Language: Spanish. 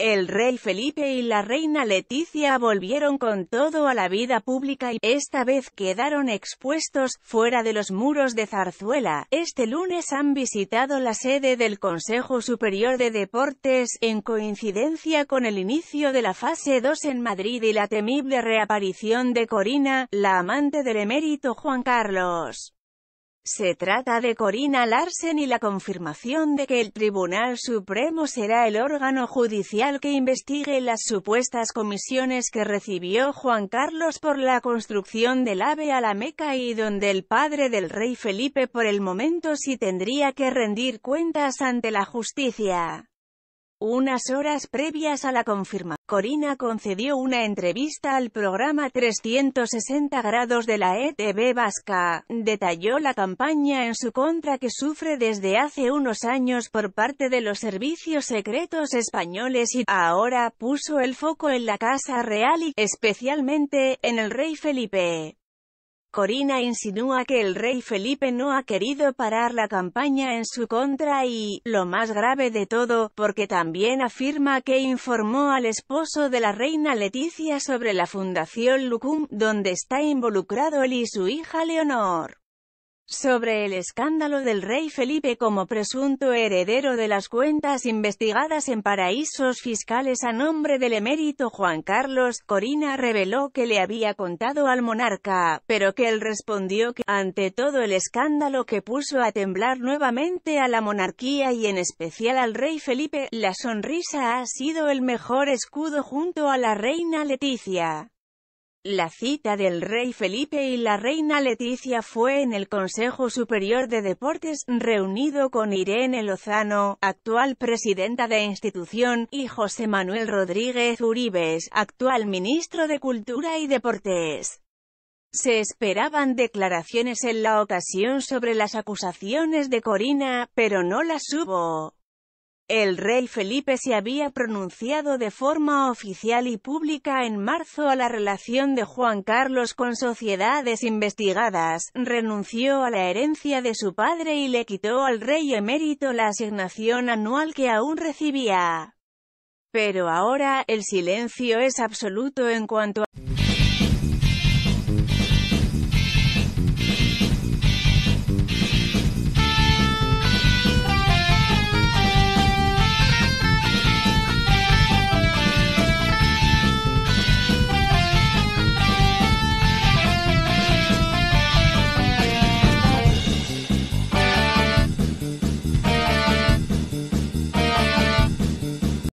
El rey Felipe y la reina Leticia volvieron con todo a la vida pública y, esta vez, quedaron expuestos, fuera de los muros de Zarzuela. Este lunes han visitado la sede del Consejo Superior de Deportes, en coincidencia con el inicio de la fase 2 en Madrid y la temible reaparición de Corina, la amante del emérito Juan Carlos. Se trata de Corina Larsen y la confirmación de que el Tribunal Supremo será el órgano judicial que investigue las supuestas comisiones que recibió Juan Carlos por la construcción del AVE a la Meca y donde el padre del rey Felipe por el momento sí tendría que rendir cuentas ante la justicia. Unas horas previas a la confirma, Corina concedió una entrevista al programa 360 grados de la ETB Vasca, detalló la campaña en su contra que sufre desde hace unos años por parte de los servicios secretos españoles y ahora puso el foco en la Casa Real y, especialmente, en el rey Felipe. Corina insinúa que el rey Felipe no ha querido parar la campaña en su contra y, lo más grave de todo, porque también afirma que informó al esposo de la reina Leticia sobre la fundación Lucum, donde está involucrado él y su hija Leonor sobre el escándalo del rey Felipe como presunto heredero de las cuentas investigadas en paraísos fiscales a nombre del emérito Juan Carlos, Corina reveló que le había contado al monarca, pero que él respondió que, ante todo el escándalo que puso a temblar nuevamente a la monarquía y en especial al rey Felipe, la sonrisa ha sido el mejor escudo junto a la reina Leticia. La cita del rey Felipe y la reina Leticia fue en el Consejo Superior de Deportes, reunido con Irene Lozano, actual presidenta de institución, y José Manuel Rodríguez Uribes, actual ministro de Cultura y Deportes. Se esperaban declaraciones en la ocasión sobre las acusaciones de Corina, pero no las hubo. El rey Felipe se había pronunciado de forma oficial y pública en marzo a la relación de Juan Carlos con sociedades investigadas, renunció a la herencia de su padre y le quitó al rey emérito la asignación anual que aún recibía. Pero ahora, el silencio es absoluto en cuanto a